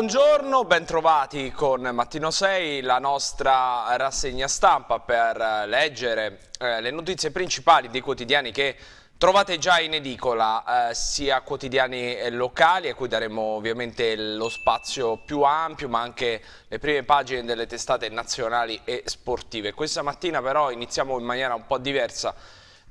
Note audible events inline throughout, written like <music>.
Buongiorno, bentrovati con Mattino 6, la nostra rassegna stampa per eh, leggere eh, le notizie principali dei quotidiani che trovate già in edicola, eh, sia quotidiani eh, locali a cui daremo ovviamente lo spazio più ampio, ma anche le prime pagine delle testate nazionali e sportive. Questa mattina però iniziamo in maniera un po' diversa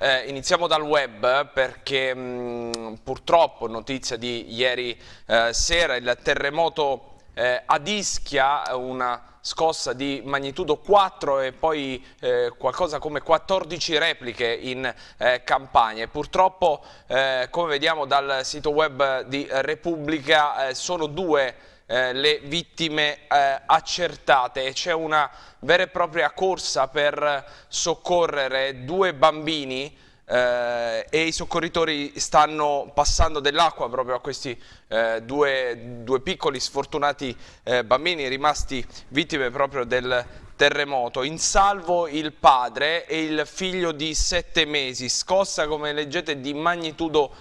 eh, iniziamo dal web perché mh, mm, purtroppo, notizia di ieri eh, sera, il terremoto eh, ad Ischia, una scossa di magnitudo 4 e poi eh, qualcosa come 14 repliche in eh, campagna. Purtroppo, eh, come vediamo dal sito web di Repubblica, eh, sono due eh, le vittime eh, accertate e c'è una vera e propria corsa per soccorrere due bambini eh, e i soccorritori stanno passando dell'acqua proprio a questi eh, due, due, piccoli sfortunati eh, bambini rimasti vittime proprio del terremoto. In salvo il padre e il figlio di sette mesi, scossa come leggete di magnitudo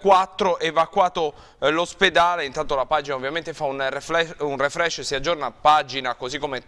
4, eh, evacuato eh, l'ospedale, intanto la pagina ovviamente fa un refresh, un refresh si aggiorna pagina così come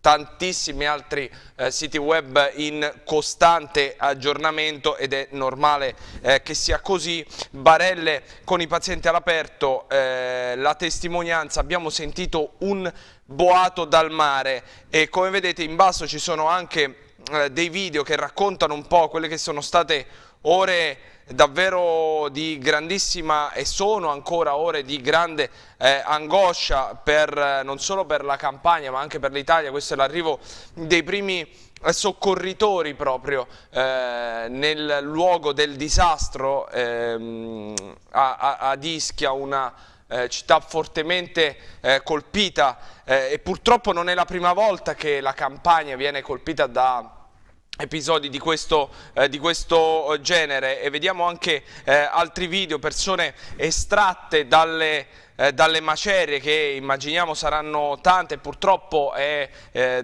tantissimi altri eh, siti web in costante aggiornamento ed è normale eh, che sia così. Barelle con i pazienti all'aperto, eh, la testimonianza, abbiamo sentito un boato dal mare e come vedete in basso ci sono anche eh, dei video che raccontano un po' quelle che sono state ore davvero di grandissima e sono ancora ore di grande eh, angoscia per, eh, non solo per la Campania ma anche per l'Italia, questo è l'arrivo dei primi eh, soccorritori proprio eh, nel luogo del disastro eh, a, a, ad Ischia, una eh, città fortemente eh, colpita e purtroppo non è la prima volta che la Campania viene colpita da episodi di questo, eh, di questo, eh, genere e vediamo anche eh, altri video, persone estratte dalle, eh, dalle macerie che immaginiamo saranno tante, purtroppo eh,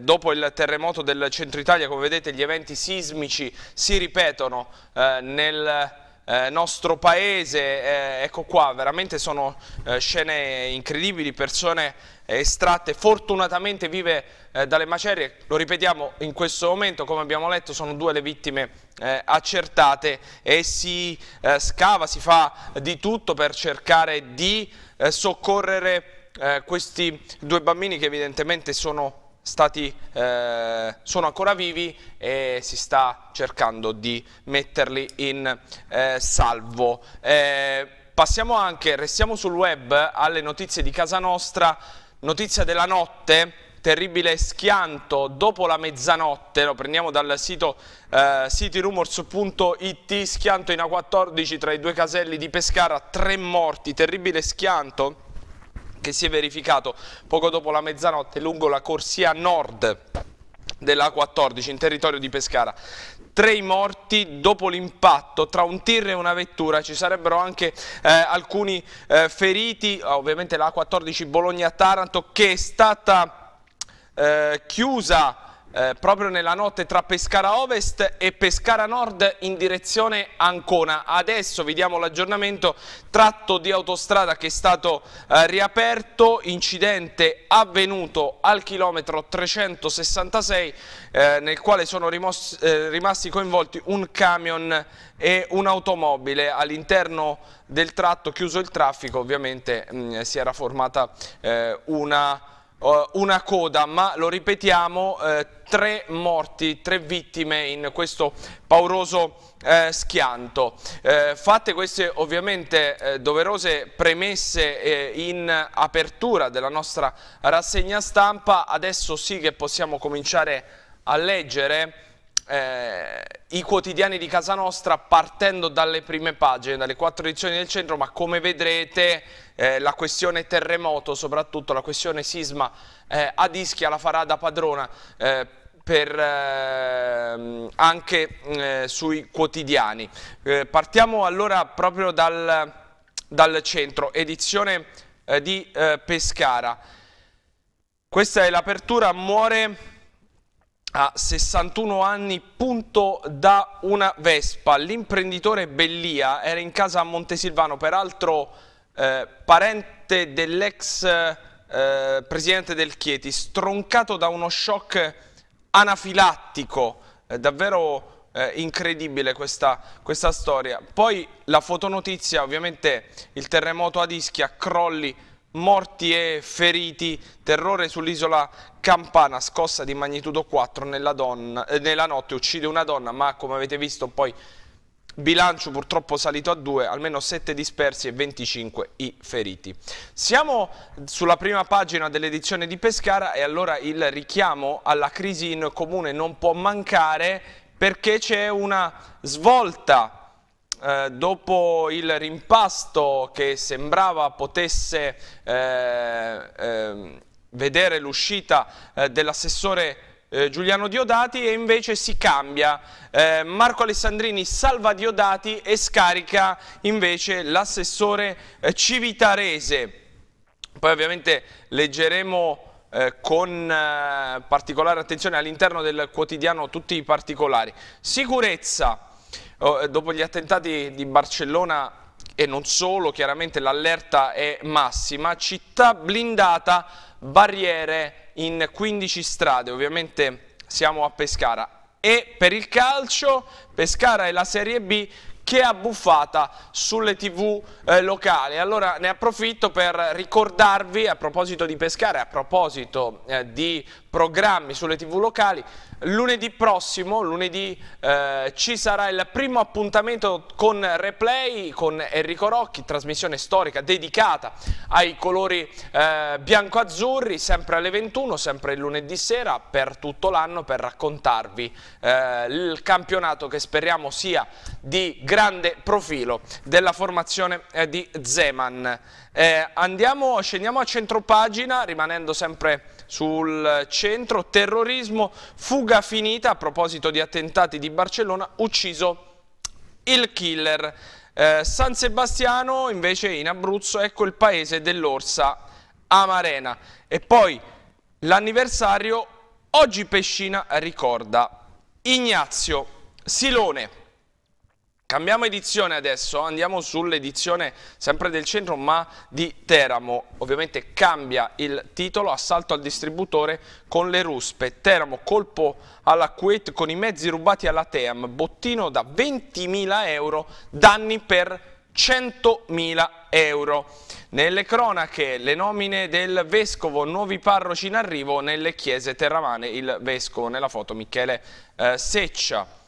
dopo il terremoto del centro Italia come vedete gli eventi sismici si ripetono nel eh, nostro paese, eh, ecco qua, veramente sono eh, scene incredibili, persone estratte, fortunatamente vive eh, dalle macerie, lo ripetiamo in questo momento, come abbiamo letto sono due le vittime eh, accertate e si eh, scava, si fa di tutto per cercare di eh, soccorrere eh, questi due bambini che evidentemente sono Stati, eh, sono ancora vivi e si sta cercando di metterli in eh, salvo. Eh, passiamo anche, restiamo sul web alle notizie di casa nostra, notizia della notte terribile schianto dopo la mezzanotte, lo prendiamo dal sito eh, cityrumors.it, schianto in A14 tra i due caselli di Pescara, tre morti, terribile schianto che si è verificato poco dopo la mezzanotte lungo la corsia nord della A14 in territorio di Pescara tre morti dopo l'impatto tra un tir e una vettura, ci sarebbero anche eh, alcuni eh, feriti, ovviamente la A14 Bologna-Taranto che è stata eh, chiusa eh, proprio nella notte tra Pescara Ovest e Pescara Nord in direzione Ancona. Adesso vediamo l'aggiornamento, tratto di autostrada che è stato eh, riaperto, incidente avvenuto al chilometro 366 eh, nel quale sono rimos, eh, rimasti coinvolti un camion e un'automobile all'interno del tratto chiuso il traffico ovviamente mh, mm, si era formata eh, una eh, una coda, ma lo ripetiamo, eh, tre morti, tre vittime in questo pauroso eh, schianto. Eh, fatte queste ovviamente eh, doverose premesse eh, in apertura della nostra rassegna stampa, adesso sì che possiamo cominciare a leggere i quotidiani di casa nostra partendo dalle prime pagine, dalle quattro edizioni del centro, ma come vedrete eh, la questione terremoto, soprattutto la questione sisma eh, ad Ischia la farà da padrona eh, per, ehm, anche eh, sui quotidiani. Eh, partiamo allora proprio dal, dal centro, edizione eh, di Pescara. Questa è l'apertura, muore a 61 anni punto da una Vespa. L'imprenditore Bellia era in casa a Montesilvano, peraltro eh, parente dell'ex eh, presidente del Chieti, stroncato da uno shock anafilattico, eh, davvero incredibile questa, questa, storia. Poi la fotonotizia, ovviamente il terremoto ad Ischia, crolli, morti e feriti, terrore sull'isola Campana, scossa di magnitudo 4 nella, donna, eh, nella notte, uccide una donna, ma come avete visto poi bilancio purtroppo salito a 2, almeno 7 dispersi e 25 i feriti. Siamo sulla prima pagina dell'edizione di Pescara e allora il richiamo alla crisi in comune non può mancare perché c'è una svolta eh, dopo il rimpasto che sembrava potesse eh, eh, vedere l'uscita eh, dell'assessore eh, Giuliano Diodati e invece si cambia. Eh, Marco Alessandrini salva Diodati e scarica invece l'assessore eh, Civitarese. Poi ovviamente leggeremo eh, con eh, particolare attenzione all'interno del quotidiano tutti i particolari. Sicurezza, oh, eh, dopo gli attentati di Barcellona e non solo, chiaramente l'allerta è massima, città blindata, barriere in 15 strade, ovviamente siamo a Pescara. E per il calcio Pescara è la Serie B che ha abbuffata sulle tv eh, locali. Allora ne approfitto per ricordarvi, a proposito di pescare, a proposito eh, di programmi sulle tv locali, lunedì prossimo, lunedì eh, ci sarà il primo appuntamento con Replay, con Enrico Rocchi, trasmissione storica dedicata ai colori eh, bianco-azzurri, sempre alle 21, sempre il lunedì sera, per tutto l'anno, per raccontarvi eh, il campionato che speriamo sia di grande grande profilo della formazione eh, di Zeman. Eh, andiamo, scendiamo a centropagina, rimanendo sempre sul centro, terrorismo, fuga finita, a proposito di attentati di Barcellona, ucciso il killer. Eh, San Sebastiano invece in Abruzzo, ecco il paese dell'Orsa Amarena. E poi l'anniversario, oggi Pescina ricorda Ignazio Silone. Cambiamo edizione adesso, andiamo sull'edizione sempre del centro ma di Teramo, ovviamente cambia il titolo, assalto al distributore con le ruspe, Teramo colpo alla Kuwait con i mezzi rubati alla Team, bottino da 20.000 euro, danni per 100.000 euro. Nelle cronache le nomine del vescovo, nuovi parroci in arrivo nelle chiese terramane, il vescovo nella foto Michele eh, Seccia.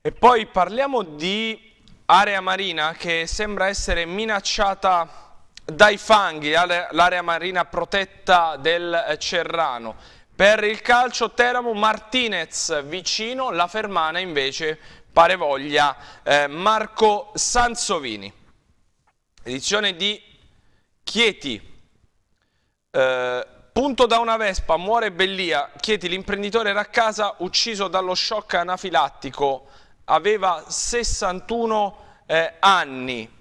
E poi parliamo di area marina che sembra essere minacciata dai fanghi, l'area marina protetta del eh, Cerrano. Per il calcio Teramo Martinez vicino, la Fermana invece pare voglia eh, Marco Sansovini. Edizione di Chieti. Eh, punto da una vespa, muore Bellia. Chieti, l'imprenditore era a casa ucciso dallo shock anafilattico aveva 61 eh, anni.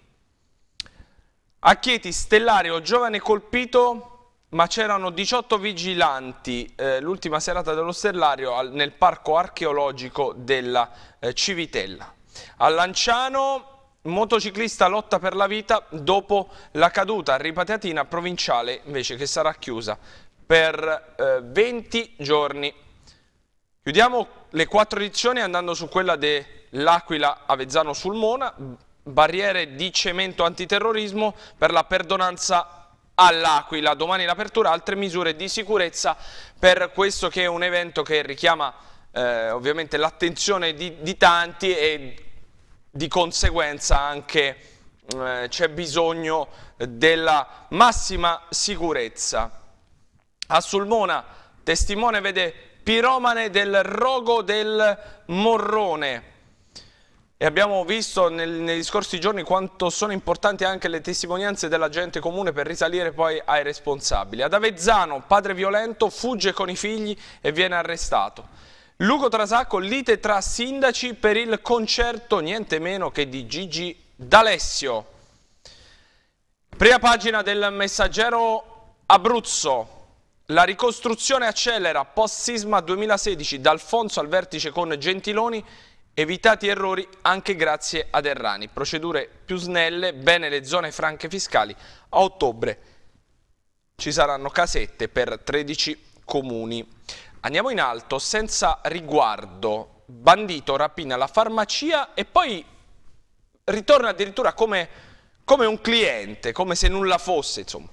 A Chieti Stellario, giovane colpito, ma c'erano 18 vigilanti eh, l'ultima serata dello Stellario al, nel parco archeologico della eh, Civitella. A Lanciano motociclista lotta per la vita dopo la caduta a Ripatiatina provinciale invece che sarà chiusa per eh, 20 giorni. Chiudiamo le quattro edizioni andando su quella de l'Aquila Avezzano Sulmona, barriere di cemento antiterrorismo per la perdonanza all'Aquila. Domani l'apertura, altre misure di sicurezza per questo che è un evento che richiama eh, ovviamente l'attenzione di, di, tanti e di conseguenza anche eh, c'è bisogno della massima sicurezza. A Sulmona, testimone vede piromane del rogo del Morrone e abbiamo visto nel, negli scorsi giorni quanto sono importanti anche le testimonianze della gente comune per risalire poi ai responsabili. Ad Avezzano, padre violento, fugge con i figli e viene arrestato. Luco Trasacco, lite tra sindaci per il concerto niente meno che di Gigi D'Alessio. Prima pagina del messaggero Abruzzo. La ricostruzione accelera, post-sisma 2016, D'Alfonso al vertice con Gentiloni Evitati errori anche grazie ad Errani. Procedure più snelle, bene le zone franche fiscali. A ottobre ci saranno casette per 13 comuni. Andiamo in alto, senza riguardo. Bandito rapina la farmacia e poi ritorna addirittura come, come un cliente, come se nulla fosse, insomma.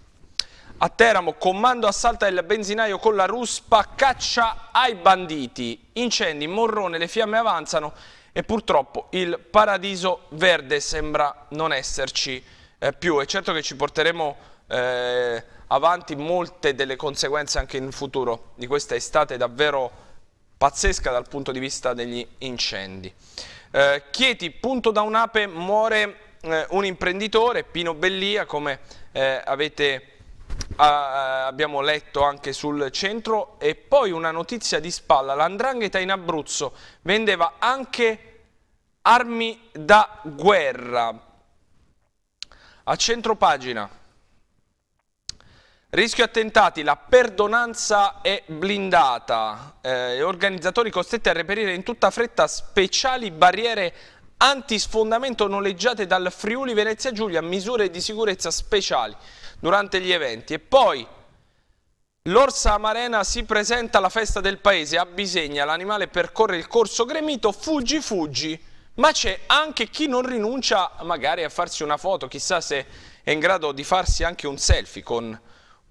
A Teramo, comando assalta il benzinaio con la ruspa, caccia ai banditi, incendi, morrone, le fiamme avanzano e purtroppo il paradiso verde sembra non esserci eh, più. È certo che ci porteremo eh, avanti molte delle conseguenze anche in futuro di questa estate davvero pazzesca dal punto di vista degli incendi. Eh, Chieti, punto da un'ape, muore eh, un imprenditore, Pino Bellia, come eh, avete Ah, eh, abbiamo letto anche sul centro e poi una notizia di spalla, l'andrangheta in Abruzzo vendeva anche armi da guerra. A centro pagina, rischio attentati, la perdonanza è blindata, eh, organizzatori costretti a reperire in tutta fretta speciali barriere antisfondamento noleggiate dal Friuli Venezia Giulia, misure di sicurezza speciali durante gli eventi. E poi l'orsa amarena si presenta alla festa del paese, abbisegna, l'animale percorre il corso gremito, fuggi, fuggi. Ma c'è anche chi non rinuncia magari a farsi una foto, chissà se è in grado di farsi anche un selfie con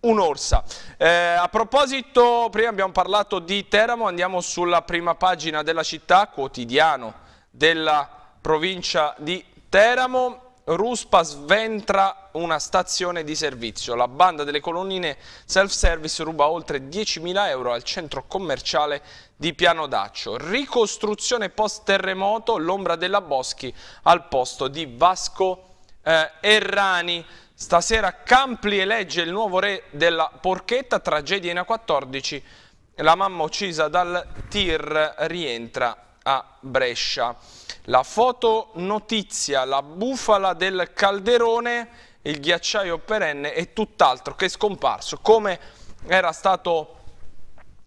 un'orsa. Eh, a proposito, prima abbiamo parlato di Teramo, andiamo sulla prima pagina della città, quotidiano della provincia di Teramo. Ruspa sventra una stazione di servizio. La banda delle colonnine self-service ruba oltre 10.000 euro al centro commerciale di Piano Daccio. Ricostruzione post-terremoto, l'ombra della Boschi al posto di Vasco eh, Errani. Stasera Campli elegge il nuovo re della porchetta, tragedia in A14. La mamma uccisa dal tir rientra a Brescia. La foto notizia, la bufala del calderone, il ghiacciaio perenne è tutt'altro che scomparso, come era stato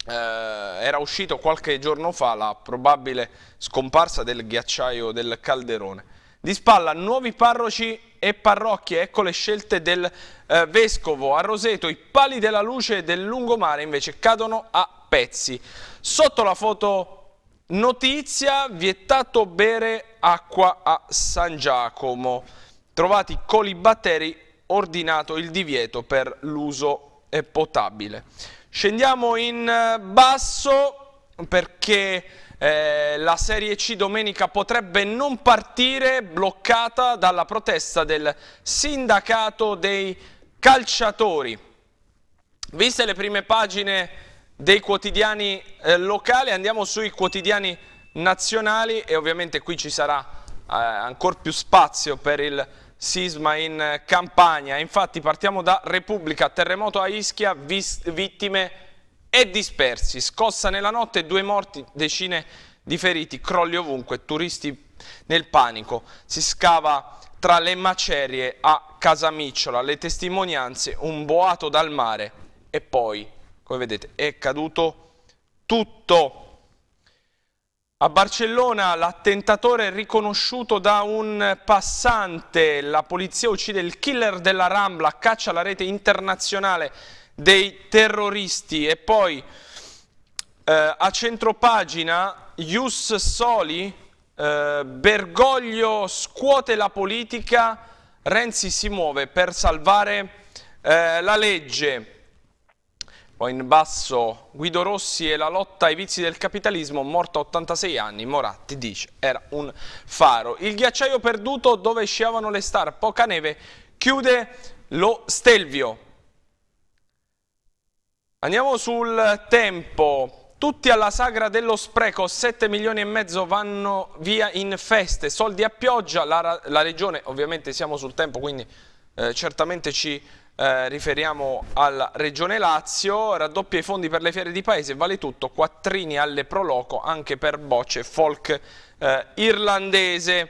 eh, era uscito qualche giorno fa la probabile scomparsa del ghiacciaio del calderone. Di spalla nuovi parroci e parrocchie, ecco le scelte del eh, vescovo. A Roseto i pali della luce del lungomare invece cadono a pezzi. Sotto la foto Notizia, vietato bere acqua a San Giacomo. Trovati colibatteri, ordinato il divieto per l'uso potabile. Scendiamo in eh, basso perché eh, la Serie C domenica potrebbe non partire, bloccata dalla protesta del sindacato dei calciatori. Viste le prime pagine dei quotidiani eh, locali, andiamo sui quotidiani nazionali e ovviamente qui ci sarà eh, ancora più spazio per il sisma in Campania. Infatti partiamo da Repubblica, terremoto a Ischia, vittime e dispersi, scossa nella notte, due morti, decine di feriti, crolli ovunque, turisti nel panico, si scava tra le macerie a Casamicciola, le testimonianze, un boato dal mare e poi come vedete è caduto tutto. A Barcellona l'attentatore è riconosciuto da un passante, la polizia uccide il killer della Rambla, caccia la rete internazionale dei terroristi e poi eh, a centropagina Ius Soli, eh, Bergoglio scuote la politica, Renzi si muove per salvare eh, la legge. Poi in basso Guido Rossi e la lotta ai vizi del capitalismo, morto a 86 anni, Moratti dice era un faro. Il ghiacciaio perduto dove sciavano le star, poca neve, chiude lo Stelvio. Andiamo sul tempo. Tutti alla sagra dello spreco, 7 milioni e mezzo vanno via in feste, soldi a pioggia, la, la regione, ovviamente siamo sul tempo quindi eh, certamente ci eh, riferiamo alla Regione Lazio, raddoppia i fondi per le fiere di paese, vale tutto, quattrini alle Proloco anche per bocce folk eh, irlandese.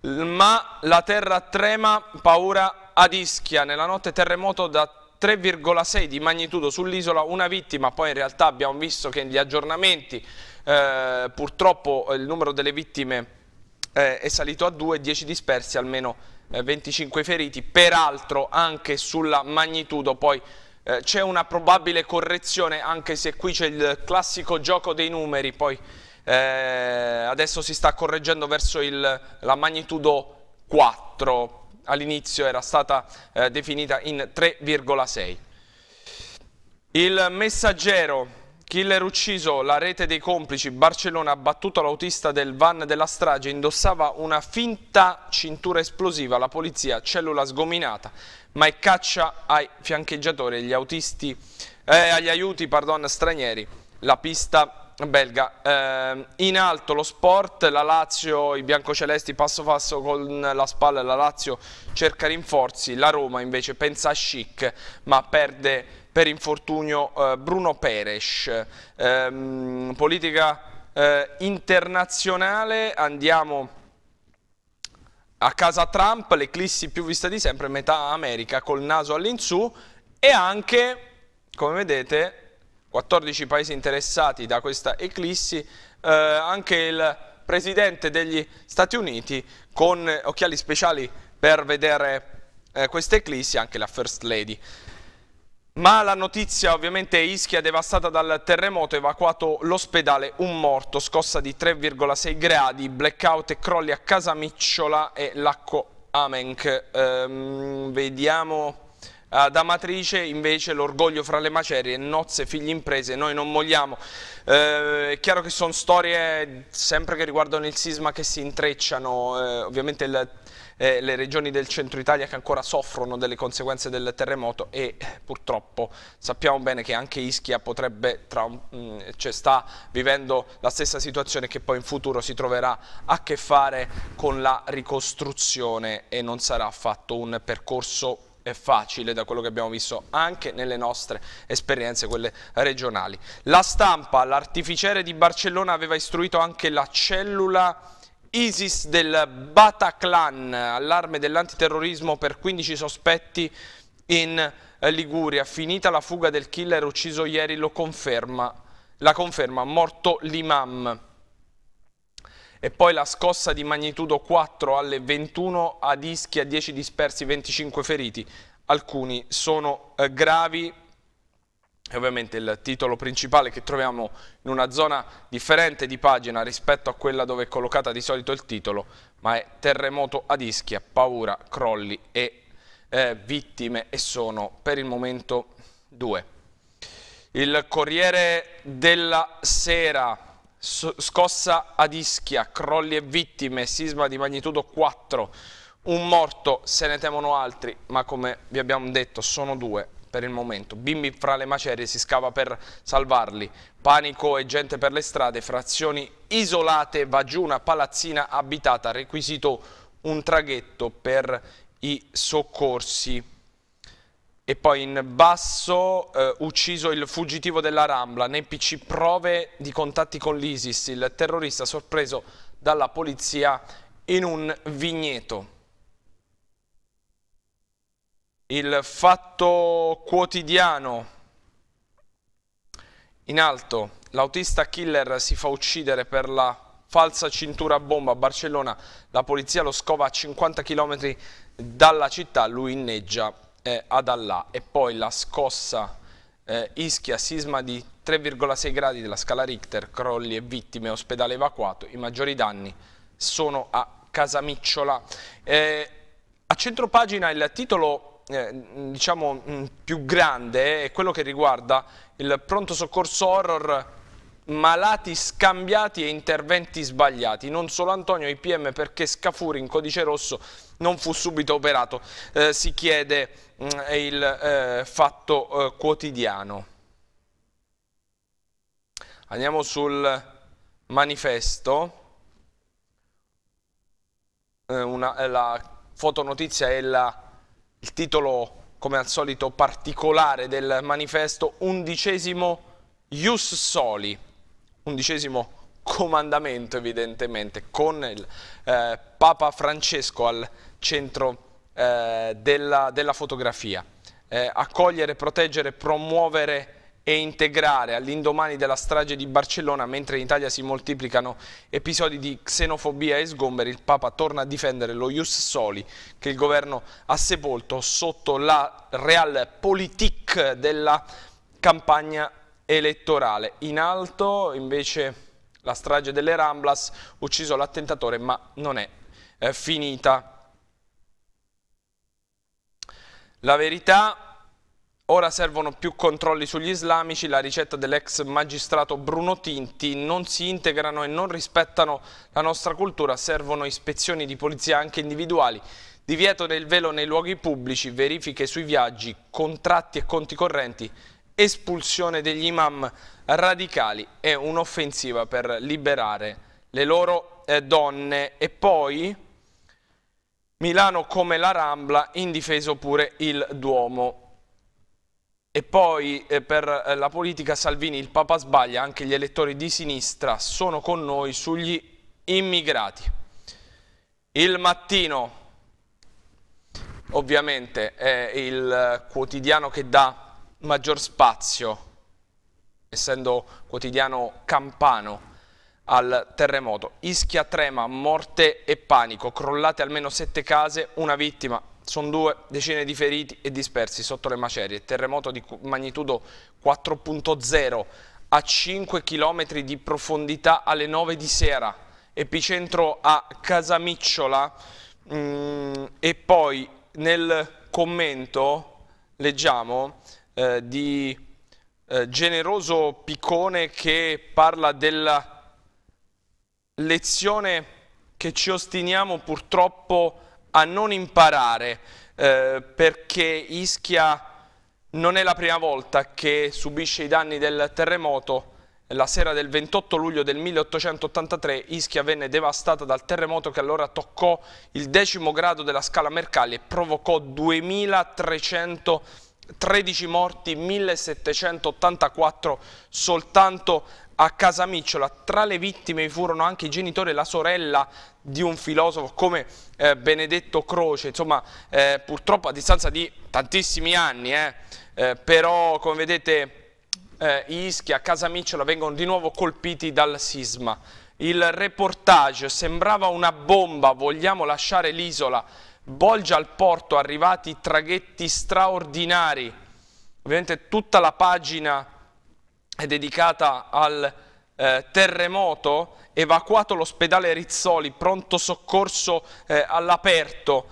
Ma la terra trema, paura ad Ischia, nella notte terremoto da 3,6 di magnitudo sull'isola, una vittima, poi in realtà abbiamo visto che negli aggiornamenti eh, purtroppo il numero delle vittime eh, è salito a 2, 10 dispersi, almeno 25 eh, feriti, peraltro anche sulla magnitudo poi eh, c'è una probabile correzione anche se qui c'è il classico gioco dei numeri, poi eh, adesso si sta correggendo verso il, la magnitudo 4, all'inizio era stata eh, definita in 3,6. Il messaggero Killer ucciso, la rete dei complici, Barcellona ha battuto l'autista del van della strage, indossava una finta cintura esplosiva, la polizia cellula sgominata, ma è caccia ai fiancheggiatori e agli autisti, eh, agli aiuti pardon, stranieri, la pista belga. Eh, in alto lo sport, la Lazio, i biancocelesti passo passo con la spalla, la Lazio cerca rinforzi, la Roma invece pensa a chic ma perde per infortunio eh, Bruno Peres. Ehm, politica eh, internazionale, andiamo... A casa Trump, l'eclissi più vista di sempre, metà America col naso all'insù e anche, come vedete, 14 paesi interessati da questa eclissi, eh, anche il Presidente degli Stati Uniti con occhiali speciali per vedere eh, questa eclissi, anche la First Lady. Ma la notizia ovviamente è Ischia devastata dal terremoto, evacuato l'ospedale, un morto, scossa di 3,6 gradi, blackout e crolli a Casa Micciola e Lacco Amenc. Ehm, vediamo eh, ad Amatrice invece l'orgoglio fra le macerie, nozze, figli imprese, noi non mogliamo. Eh, è chiaro che sono storie sempre che riguardano il sisma che si intrecciano, eh, ovviamente il eh, le regioni del centro Italia che ancora soffrono delle conseguenze del terremoto e purtroppo sappiamo bene che anche Ischia potrebbe, tra, mh, mm, cioè sta vivendo la stessa situazione che poi in futuro si troverà a che fare con la ricostruzione e non sarà affatto un percorso è eh, facile da quello che abbiamo visto anche nelle nostre esperienze, quelle regionali. La stampa, l'artificiere di Barcellona aveva istruito anche la cellula ISIS del Bataclan, allarme dell'antiterrorismo per 15 sospetti in eh, Liguria, finita la fuga del killer ucciso ieri, lo conferma, la conferma, morto l'imam. E poi la scossa di magnitudo 4 alle 21 ad Ischia, 10 dispersi, 25 feriti, alcuni sono eh, gravi, è ovviamente il titolo principale che troviamo in una zona differente di pagina rispetto a quella dove è collocata di solito il titolo, ma è terremoto ad Ischia, paura, crolli e eh, vittime e sono per il momento due. Il Corriere della Sera, scossa ad Ischia, crolli e vittime, sisma di magnitudo 4, un morto, se ne temono altri, ma come vi abbiamo detto sono due per il momento. Bimbi fra le macerie, si scava per salvarli. Panico e gente per le strade, frazioni isolate, va giù una palazzina abitata, requisito un traghetto per i soccorsi. E poi in basso eh, ucciso il fuggitivo della Rambla, nei PC prove di contatti con l'Isis, il terrorista sorpreso dalla polizia in un vigneto il fatto quotidiano in alto, l'autista killer si fa uccidere per la falsa cintura a bomba a Barcellona, la polizia lo scova a 50 km dalla città, lui inneggia eh, ad Allah e poi la scossa eh, Ischia, sisma di 3,6 gradi della scala Richter, crolli e vittime, ospedale evacuato, i maggiori danni sono a Casamicciola. Eh, a centro pagina il titolo eh, diciamo, più grande è quello che riguarda il pronto soccorso horror malati scambiati e interventi sbagliati. Non solo Antonio IPM perché Scafuri in codice rosso non fu subito operato, eh, si chiede mh, mm, il eh, fatto eh, quotidiano. Andiamo sul manifesto, eh, una, eh, la fotonotizia è la il titolo come al solito particolare del manifesto undicesimo Ius Soli, undicesimo comandamento evidentemente, con il eh, Papa Francesco al centro eh, della, della, fotografia. Eh, accogliere, proteggere, promuovere e integrare all'indomani della strage di Barcellona, mentre in Italia si moltiplicano episodi di xenofobia e sgomberi, il Papa torna a difendere lo Ius Soli che il governo ha sepolto sotto la realpolitik della campagna elettorale. In alto invece la strage delle Ramblas, ucciso l'attentatore ma non è, è eh, finita. La verità Ora servono più controlli sugli islamici, la ricetta dell'ex magistrato Bruno Tinti, non si integrano e non rispettano la nostra cultura, servono ispezioni di polizia anche individuali, divieto del velo nei luoghi pubblici, verifiche sui viaggi, contratti e conti correnti, espulsione degli imam radicali e un'offensiva per liberare le loro eh, donne e poi Milano come la Rambla, indifeso pure il Duomo. E poi eh, per eh, la politica Salvini il Papa sbaglia, anche gli elettori di sinistra sono con noi sugli immigrati. Il mattino, ovviamente, è il quotidiano che dà maggior spazio, essendo quotidiano campano, al terremoto. Ischia trema, morte e panico, crollate almeno sette case, una vittima sono due decine di feriti e dispersi sotto le macerie. Terremoto di magnitudo 4.0 a 5 km di profondità alle 9 di sera, epicentro a Casamicciola mm, e poi nel commento leggiamo eh, di eh, generoso Piccone che parla della lezione che ci ostiniamo purtroppo a a non imparare, eh, perché Ischia non è la prima volta che subisce i danni del terremoto. La sera del 28 luglio del 1883 Ischia venne devastata dal terremoto che allora toccò il decimo grado della scala Mercalli e provocò 2300 13 morti, 1784 soltanto a casa Micciola. Tra le vittime furono anche i genitori e la sorella di un filosofo come eh, Benedetto Croce, insomma eh, purtroppo a distanza di tantissimi anni, eh, eh però come vedete eh, Ischia, Micciola vengono di nuovo colpiti dal sisma. Il reportage sembrava una bomba, vogliamo lasciare l'isola, Bolgia al porto, arrivati traghetti straordinari. Ovviamente tutta la pagina è dedicata al eh, terremoto, evacuato l'ospedale Rizzoli, pronto soccorso eh, all'aperto.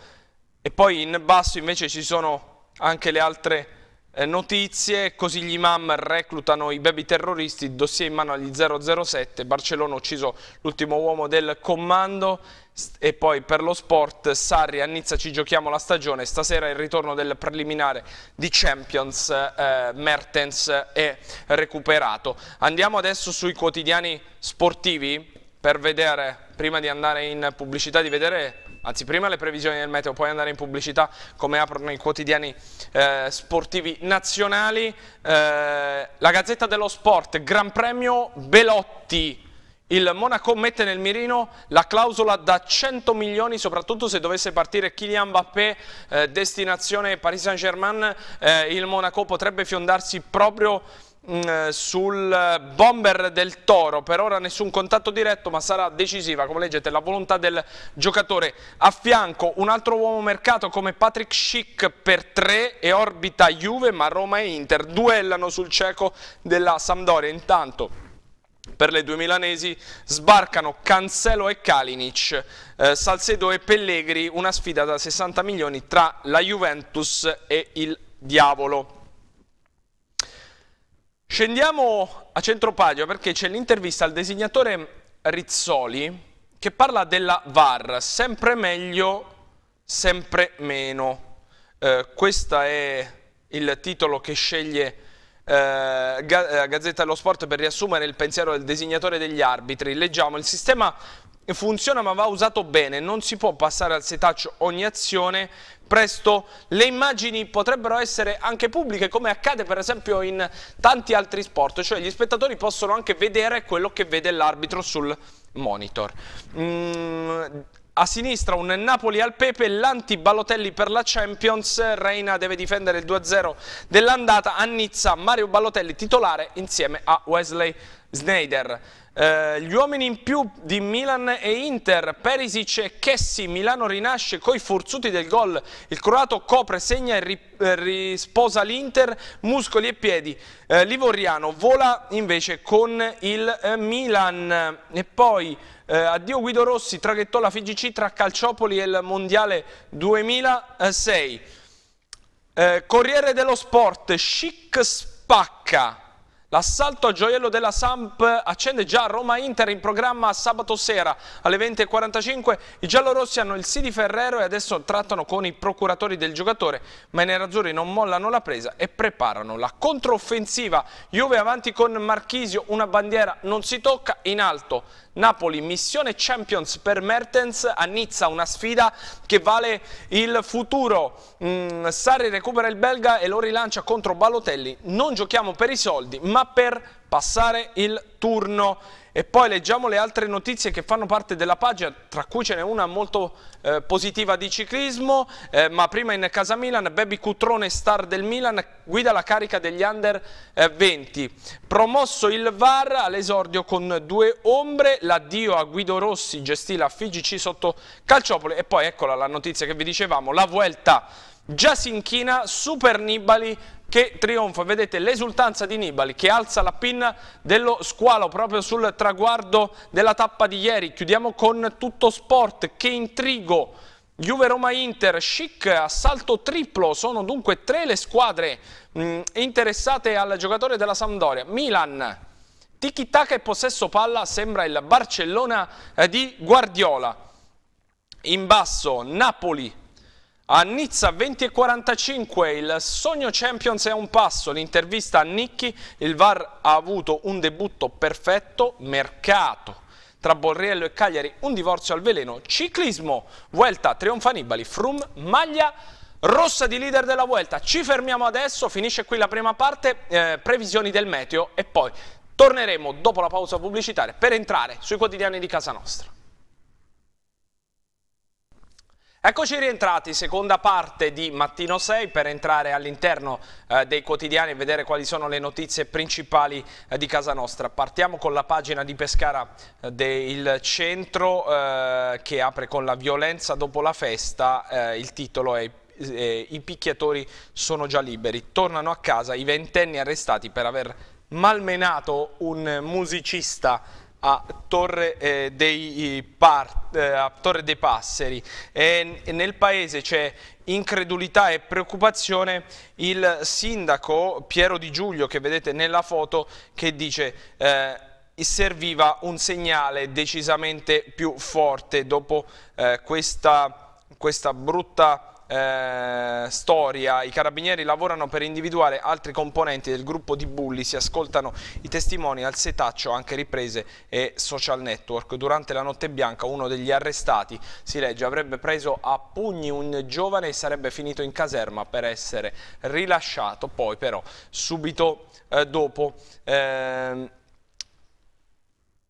E poi in basso invece ci sono anche le altre eh, notizie, così gli imam reclutano i baby terroristi, dossier in mano agli 007, Barcellona ucciso l'ultimo uomo del comando e poi per lo sport Sarri a Nizza ci giochiamo la stagione stasera il ritorno del preliminare di Champions eh, Mertens è recuperato andiamo adesso sui quotidiani sportivi per vedere prima di andare in pubblicità di vedere anzi prima le previsioni del meteo, poi andare in pubblicità come aprono i quotidiani eh, sportivi nazionali. Eh, la Gazzetta dello Sport, Gran Premio Belotti, il Monaco mette nel mirino la clausola da 100 milioni, soprattutto se dovesse partire Kylian Mbappé, eh, destinazione Paris Saint-Germain, eh, il Monaco potrebbe fiondarsi proprio mm, sul bomber del Toro. Per ora nessun contatto diretto, ma sarà decisiva, come leggete, la volontà del giocatore. A fianco un altro uomo mercato come Patrick Schick per 3 e orbita Juve, ma Roma e Inter duellano sul cieco della Sampdoria. Intanto per le 2 milanesi sbarcano Cancelo e Kalinic, eh, Salcedo e Pellegri, una sfida da 60 milioni tra la Juventus e il Diavolo. Scendiamo a Centropaglio perché c'è l'intervista al designatore Rizzoli che parla della VAR, sempre meglio, sempre meno. Eh, questo è il titolo che sceglie eh, eh, Gazzetta dello Sport per riassumere il pensiero del disegnatore degli arbitri. Leggiamo, il sistema funziona ma va usato bene, non si può passare al setaccio ogni azione, presto le immagini potrebbero essere anche pubbliche come accade per esempio in tanti altri sport, cioè gli spettatori possono anche vedere quello che vede l'arbitro sul monitor. Mm, a sinistra un Napoli al Pepe, l'anti-Balotelli per la Champions, Reina deve difendere il 2-0 dell'andata, a Nizza Mario Balotelli titolare insieme a Wesley Snyder. Eh, gli uomini in più di Milan e Inter, Perisic e Chessi, Milano rinasce coi furzuti del gol, il croato copre, segna e ri, eh, risposa l'Inter, muscoli e piedi, eh, Livoriano vola invece con il eh, Milan e poi... Eh, addio Guido Rossi, traghettò la FGC tra Calciopoli e il Mondiale 2006. Eh, Corriere dello Sport, chic spacca. L'assalto al gioiello della Samp accende già Roma-Inter in programma sabato sera alle 20.45. I giallorossi hanno il sì di Ferrero e adesso trattano con i procuratori del giocatore, ma i nerazzurri non mollano la presa e preparano la controffensiva. Juve avanti con Marchisio, una bandiera non si tocca in alto. Napoli, missione Champions per Mertens, a Nizza una sfida che vale il futuro. Mm, Sarri recupera il belga e lo rilancia contro Balotelli. Non giochiamo per i soldi, ma per passare il turno. E poi leggiamo le altre notizie che fanno parte della pagina, tra cui ce n'è una molto eh, positiva di ciclismo, eh, ma prima in casa Milan, Baby Cutrone, star del Milan, guida la carica degli under eh, 20. Promosso il VAR all'esordio con due ombre, l'addio a Guido Rossi, gestì la FIGC sotto Calciopoli e poi eccola la notizia che vi dicevamo, la Vuelta già si inchina, Super Nibali che trionfa, vedete l'esultanza di Nibali che alza la pinna dello squalo proprio sul traguardo della tappa di ieri. Chiudiamo con tutto sport, che intrigo! Juve-Roma-Inter, chic, assalto triplo, sono dunque tre le squadre mh, mm, interessate al giocatore della Sampdoria. Milan, tiki-taka e possesso palla, sembra il Barcellona eh, di Guardiola. In basso, Napoli, a Nizza 20.45 il sogno Champions è un passo, l'intervista a Nicchi, il VAR ha avuto un debutto perfetto, mercato tra Borriello e Cagliari, un divorzio al veleno, ciclismo, Vuelta, Trionfa Nibali, Frum, maglia rossa di leader della Vuelta. Ci fermiamo adesso, finisce qui la prima parte, eh, previsioni del meteo e poi torneremo dopo la pausa pubblicitaria per entrare sui quotidiani di casa nostra. Eccoci rientrati, seconda parte di Mattino 6 per entrare all'interno eh, dei quotidiani e vedere quali sono le notizie principali eh, di casa nostra. Partiamo con la pagina di Pescara eh, del centro eh, che apre con la violenza dopo la festa, eh, il titolo è eh, i picchiatori sono già liberi, tornano a casa i ventenni arrestati per aver malmenato un musicista a Torre, eh, dei, par, eh, a Torre dei Passeri. E nel paese c'è incredulità e preoccupazione il sindaco Piero Di Giulio che vedete nella foto che dice eh, serviva un segnale decisamente più forte dopo eh, questa, questa brutta eh, storia, i carabinieri lavorano per individuare altri componenti del gruppo di bulli, si ascoltano i testimoni al setaccio, anche riprese e social network. Durante la notte bianca uno degli arrestati, si legge, avrebbe preso a pugni un giovane e sarebbe finito in caserma per essere rilasciato, poi però subito eh, dopo... Eh,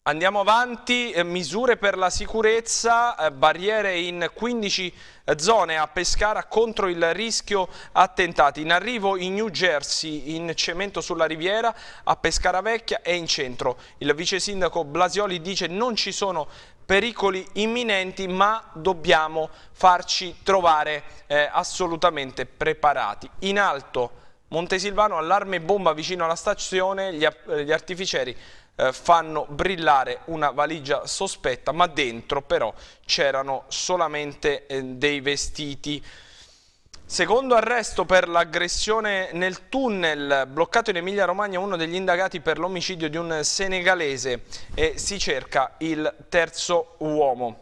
Andiamo avanti, eh, misure per la sicurezza, eh, barriere in 15 eh, zone a Pescara contro il rischio attentati. In arrivo in New Jersey, in Cemento sulla Riviera, a Pescara Vecchia e in centro. Il vice sindaco Blasioli dice non ci sono pericoli imminenti ma dobbiamo farci trovare eh, assolutamente preparati. In alto Montesilvano, allarme bomba vicino alla stazione, gli, gli artificieri eh, fanno brillare una valigia sospetta, ma dentro però c'erano solamente eh, dei vestiti. Secondo arresto per l'aggressione nel tunnel, bloccato in Emilia Romagna uno degli indagati per l'omicidio di un senegalese e si cerca il terzo uomo.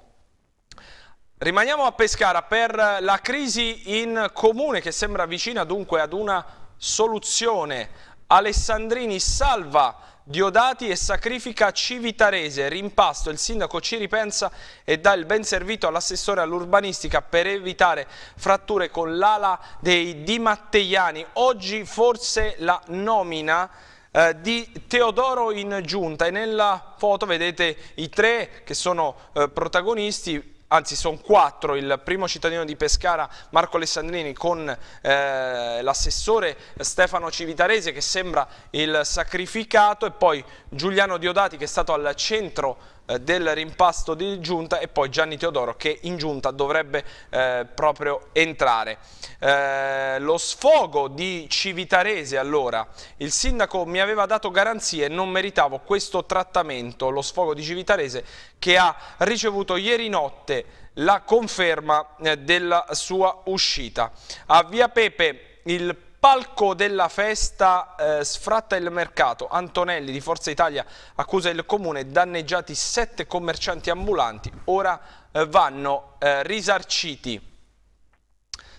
Rimaniamo a Pescara per la crisi in comune che sembra vicina dunque ad una soluzione. Alessandrini salva Diodati e sacrifica Civitarese. Rimpasto, il sindaco ci ripensa e dà il ben servito all'assessore all'urbanistica per evitare fratture con l'ala dei Di Matteiani. Oggi forse la nomina eh, di Teodoro in giunta e nella foto vedete i tre che sono eh, protagonisti anzi sono quattro, il primo cittadino di Pescara Marco Alessandrini con eh, l'assessore Stefano Civitarese che sembra il sacrificato e poi Giuliano Diodati che è stato al centro eh, del rimpasto di giunta e poi Gianni Teodoro che in giunta dovrebbe eh, proprio entrare. Eh, lo sfogo di Civitarese allora, il sindaco mi aveva dato garanzie e non meritavo questo trattamento, lo sfogo di Civitarese che ha ricevuto ieri notte la conferma eh, della sua uscita. A Via Pepe il Palco della festa eh, sfratta il mercato, Antonelli di Forza Italia accusa il comune, danneggiati sette commercianti ambulanti, ora eh, vanno eh, risarciti.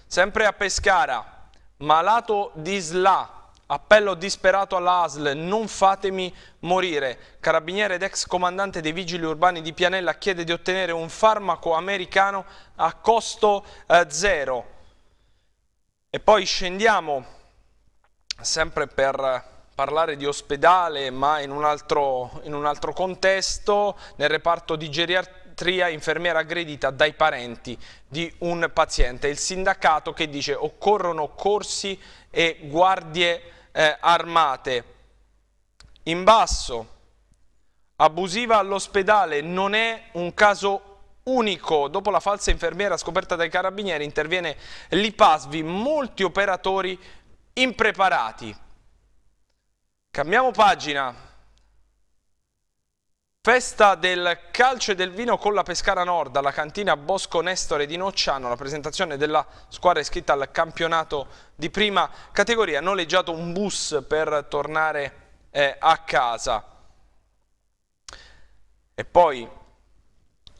Sempre a Pescara, malato di SLA, Appello disperato alla ASL, non fatemi morire. Carabiniere ed ex comandante dei vigili urbani di Pianella chiede di ottenere un farmaco americano a costo eh, zero. E poi scendiamo sempre per parlare di ospedale, ma in un altro, in un altro contesto, nel reparto di geriatria infermiera aggredita dai parenti di un paziente. Il sindacato che dice occorrono corsi e guardie eh, armate. In basso, abusiva all'ospedale non è un caso unico. Dopo la falsa infermiera scoperta dai carabinieri interviene l'IPASVI, molti operatori impreparati. Cambiamo pagina. Festa del calcio e del vino con la Pescara Nord alla cantina Bosco Nestore di Nocciano, la presentazione della squadra iscritta al campionato di prima categoria, Ha noleggiato un bus per tornare eh, a casa. E poi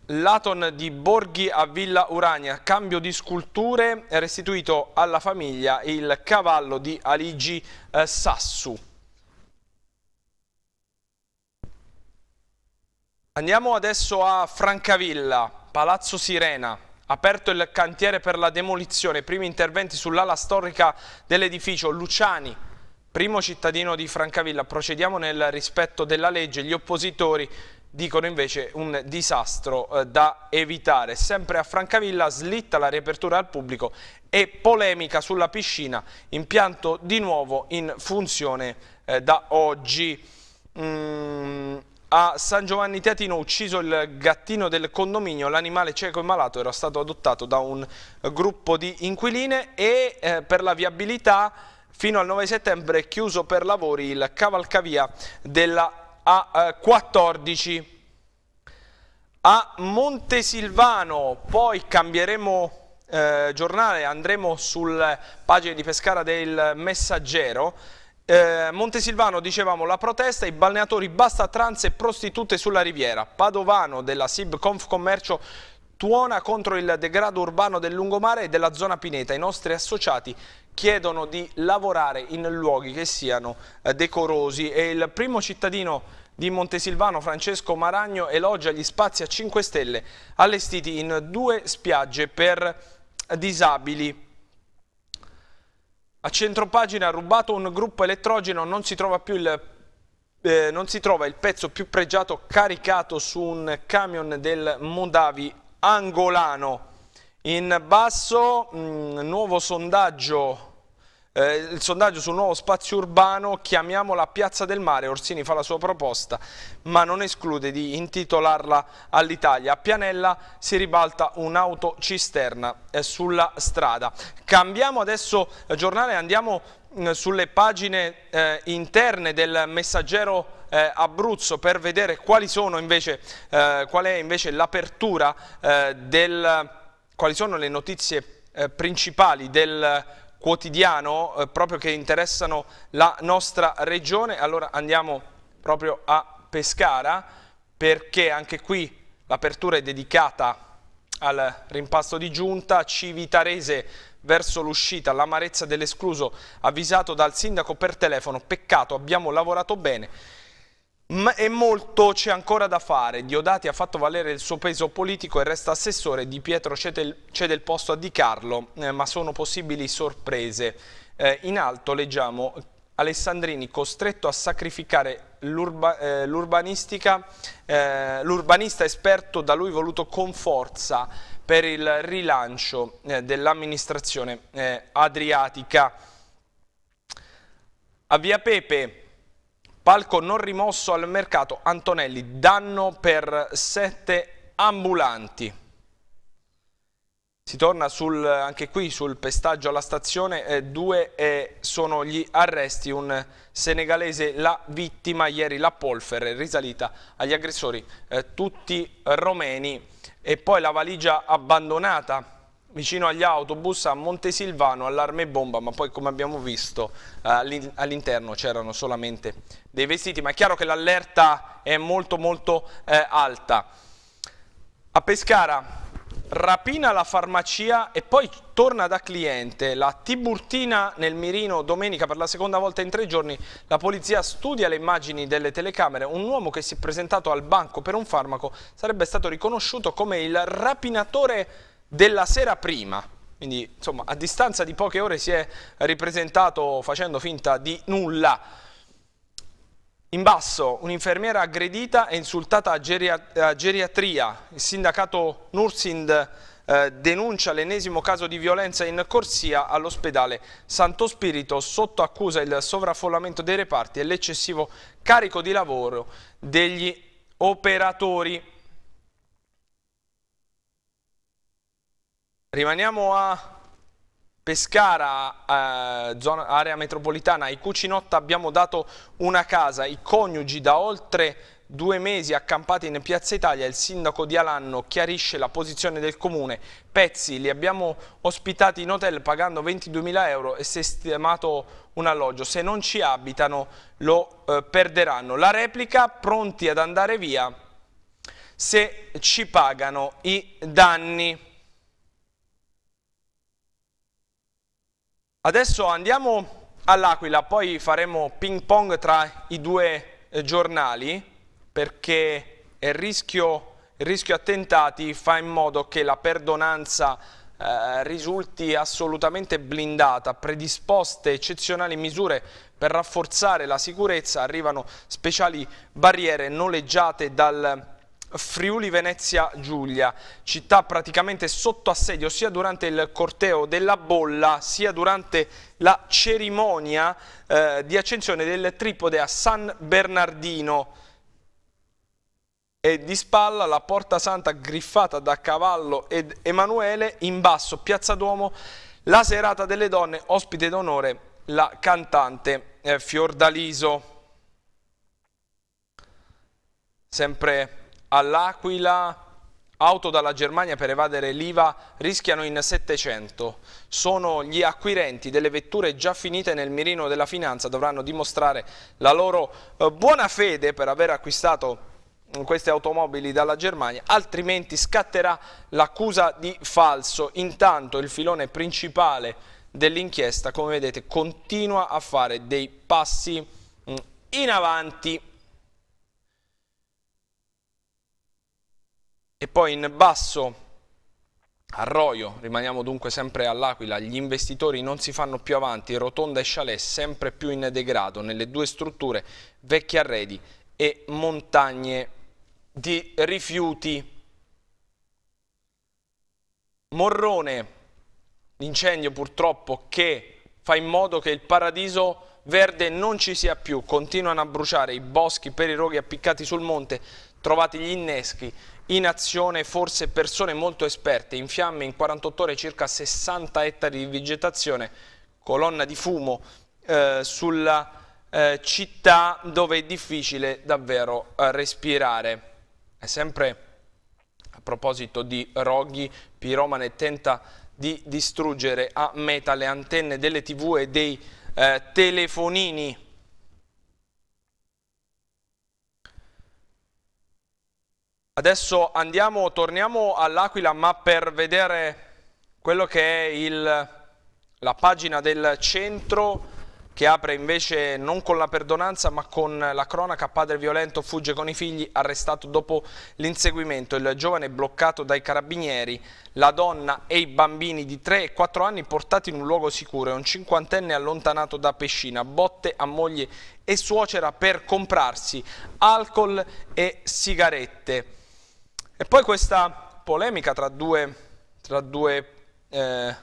L'Aton di Borghi a Villa Urania, cambio di sculture, restituito alla famiglia il cavallo di Aligi eh, Sassu. Andiamo adesso a Francavilla, Palazzo Sirena. Aperto il cantiere per la demolizione, primi interventi sull'ala storica dell'edificio. Luciani, primo cittadino di Francavilla, procediamo nel rispetto della legge. Gli oppositori dicono invece un disastro eh, da evitare. Sempre a Francavilla slitta la riapertura al pubblico e polemica sulla piscina, impianto di nuovo in funzione eh, da oggi. Mm, a San Giovanni Teatino ucciso il gattino del condominio, l'animale cieco e malato era stato adottato da un gruppo di inquiline e eh, per la viabilità fino al 9 settembre è chiuso per lavori il cavalcavia della a eh, 14. A Montesilvano poi cambieremo eh, giornale, andremo sul pagine di Pescara del Messaggero. Eh, Montesilvano, dicevamo, la protesta, i balneatori basta trans e prostitute sulla riviera. Padovano della Sibconf Commercio tuona contro il degrado urbano del lungomare e della zona Pineta. I nostri associati chiedono di lavorare in luoghi che siano eh, decorosi e il primo cittadino di Montesilvano Francesco Maragno elogia gli spazi a 5 stelle allestiti in due spiagge per disabili. A centropagina rubato un gruppo elettrogeno, non si trova più il eh, non si trova il pezzo più pregiato caricato su un camion del Mondavi angolano. In basso, mh, mm, nuovo sondaggio eh, il sondaggio sul nuovo spazio urbano, chiamiamola Piazza del Mare, Orsini fa la sua proposta, ma non esclude di intitolarla all'Italia. A Pianella si ribalta un'autocisterna eh, sulla strada. Cambiamo adesso eh, giornale, andiamo mh, mm, sulle pagine eh, interne del messaggero eh, Abruzzo per vedere quali sono invece, eh, qual è invece l'apertura eh, del quali sono le notizie eh, principali del quotidiano eh, proprio che interessano la nostra regione. Allora andiamo proprio a Pescara perché anche qui l'apertura è dedicata al rimpasto di giunta civitarese verso l'uscita, l'amarezza dell'escluso avvisato dal sindaco per telefono, peccato abbiamo lavorato bene e molto c'è ancora da fare. Diodati ha fatto valere il suo peso politico e resta assessore. Di Pietro cede il, posto a Di Carlo, eh, ma sono possibili sorprese. Eh, in alto leggiamo Alessandrini costretto a sacrificare eh, l'urbanistica, urba, eh, l'urbanista esperto da lui voluto con forza per il rilancio eh, dell'amministrazione eh, adriatica. A Via Pepe Palco non rimosso al mercato Antonelli, danno per sette ambulanti. Si torna sul, anche qui sul pestaggio alla stazione, eh, due eh, sono gli arresti, un senegalese la vittima ieri, la polfer risalita agli aggressori, eh, tutti romeni e poi la valigia abbandonata vicino agli autobus a Montesilvano, allarme bomba, ma poi come abbiamo visto all'interno c'erano solamente dei vestiti, ma è chiaro che l'allerta è molto molto eh, alta. A Pescara rapina la farmacia e poi torna da cliente. La Tiburtina nel mirino domenica per la seconda volta in tre giorni. La polizia studia le immagini delle telecamere. Un uomo che si è presentato al banco per un farmaco sarebbe stato riconosciuto come il rapinatore della sera prima, quindi insomma a distanza di poche ore si è ripresentato facendo finta di nulla. In basso, un'infermiera aggredita e insultata a, geria a, geriatria. Il sindacato Nursind eh, denuncia l'ennesimo caso di violenza in corsia all'ospedale Santo Spirito, sotto accusa il sovraffollamento dei reparti e l'eccessivo carico di lavoro degli operatori. Rimaniamo a Pescara, eh, zona, area metropolitana, ai Cucinotta abbiamo dato una casa, i coniugi da oltre due mesi accampati in Piazza Italia, il sindaco di Alanno chiarisce la posizione del comune. Pezzi li abbiamo ospitati in hotel pagando 22.000 euro e si è stimato un alloggio. Se non ci abitano lo eh, perderanno. La replica, pronti ad andare via se ci pagano i danni. Adesso andiamo all'Aquila, poi faremo ping pong tra i due eh, giornali perché il rischio, il rischio attentati fa in modo che la perdonanza eh, risulti assolutamente blindata, predisposte eccezionali misure per rafforzare la sicurezza, arrivano speciali barriere noleggiate dal Friuli Venezia Giulia, città praticamente sotto assedio sia durante il corteo della bolla sia durante la cerimonia eh, di accensione del tripode a San Bernardino e di spalla la Porta Santa griffata da Cavallo ed Emanuele, in basso Piazza Duomo, la serata delle donne, ospite d'onore la cantante eh, Fiordaliso. Sempre all'Aquila, auto dalla Germania per evadere l'IVA rischiano in 700. Sono gli acquirenti delle vetture già finite nel mirino della finanza, dovranno dimostrare la loro eh, buona fede per aver acquistato mm, queste automobili dalla Germania, altrimenti scatterà l'accusa di falso. Intanto il filone principale dell'inchiesta, come vedete, continua a fare dei passi mm, in avanti. E poi in basso Arroio, rimaniamo dunque sempre all'Aquila, gli investitori non si fanno più avanti, Rotonda e Chalet sempre più in degrado, nelle due strutture vecchi arredi e montagne di rifiuti. Morrone, l'incendio purtroppo che fa in modo che il paradiso verde non ci sia più, continuano a bruciare i boschi per i roghi appiccati sul monte, trovati gli inneschi, in azione forse persone molto esperte, in fiamme in 48 ore circa 60 ettari di vegetazione, colonna di fumo eh, sulla eh, città dove è difficile davvero eh, respirare. È sempre a proposito di roghi, Piromane tenta di distruggere a meta le antenne delle tv e dei eh, telefonini Adesso andiamo, torniamo all'Aquila, ma per vedere quello che è il, la pagina del centro che apre invece non con la perdonanza ma con la cronaca. Padre violento fugge con i figli, arrestato dopo l'inseguimento. Il giovane bloccato dai carabinieri, la donna e i bambini di 3 e 4 anni portati in un luogo sicuro e un cinquantenne allontanato da piscina. Botte a moglie e suocera per comprarsi alcol e sigarette. E poi questa polemica tra due, tra due eh,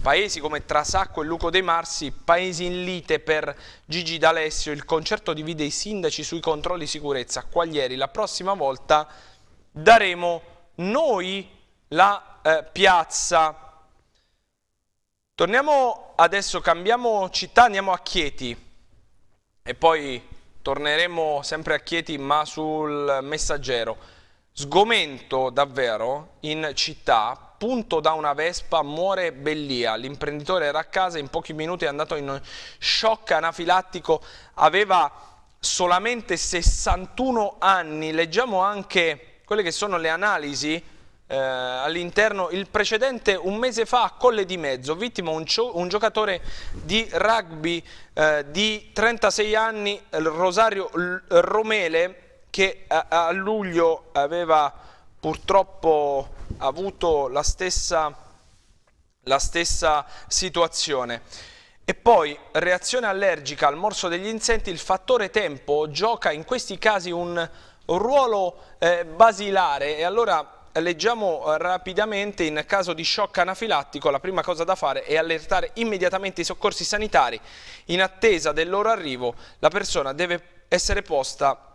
paesi come Trasacco e Luco dei Marsi, paesi in lite per Gigi D'Alessio, il concerto divide i sindaci sui controlli sicurezza. Quaglieri, la prossima volta daremo noi la eh, piazza. Torniamo adesso, cambiamo città, andiamo a Chieti e poi torneremo sempre a Chieti ma sul messaggero. Sgomento davvero in città, punto da una Vespa, muore Bellia. L'imprenditore era a casa, in pochi minuti è andato in shock anafilattico, aveva solamente 61 anni. Leggiamo anche quelle che sono le analisi eh, all'interno. Il precedente un mese fa a Colle di Mezzo, vittima un, un giocatore di rugby eh, di 36 anni, Rosario L Romele, che a, a luglio aveva purtroppo avuto la stessa, la stessa situazione. E poi, reazione allergica al morso degli insetti, il fattore tempo gioca in questi casi un ruolo eh, basilare e allora leggiamo eh, rapidamente in caso di shock anafilattico la prima cosa da fare è allertare immediatamente i soccorsi sanitari in attesa del loro arrivo la persona deve essere posta